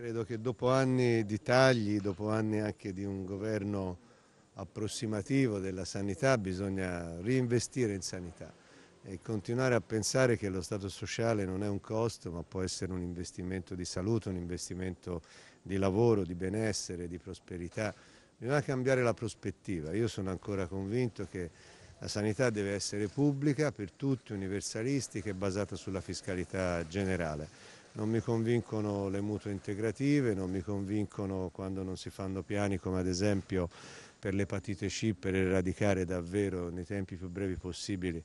Credo che dopo anni di tagli, dopo anni anche di un governo approssimativo della sanità, bisogna reinvestire in sanità e continuare a pensare che lo Stato sociale non è un costo ma può essere un investimento di salute, un investimento di lavoro, di benessere, di prosperità. Bisogna cambiare la prospettiva. Io sono ancora convinto che la sanità deve essere pubblica per tutti, universalistica e basata sulla fiscalità generale. Non mi convincono le mutue integrative, non mi convincono quando non si fanno piani come ad esempio per l'epatite C per eradicare davvero nei tempi più brevi possibili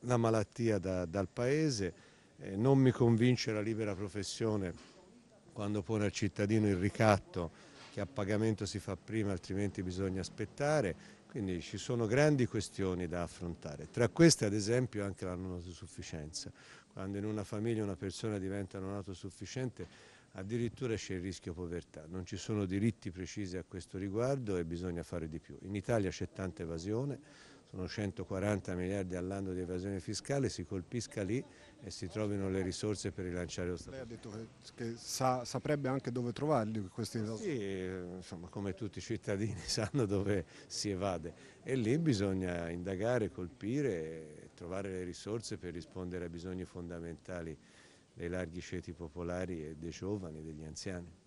la malattia da, dal paese. Eh, non mi convince la libera professione quando pone al cittadino il ricatto che a pagamento si fa prima altrimenti bisogna aspettare, quindi ci sono grandi questioni da affrontare, tra queste ad esempio anche la non autosufficienza, quando in una famiglia una persona diventa non autosufficiente addirittura c'è il rischio povertà, non ci sono diritti precisi a questo riguardo e bisogna fare di più. In Italia c'è tanta evasione, sono 140 miliardi all'anno di evasione fiscale, si colpisca lì e si trovino le risorse per rilanciare lo Stato. Lei ha detto che, che sa, saprebbe anche dove trovarli questi Sì, insomma, come tutti i cittadini sanno dove si evade e lì bisogna indagare, colpire, e trovare le risorse per rispondere ai bisogni fondamentali dei larghi ceti popolari e dei giovani, degli anziani.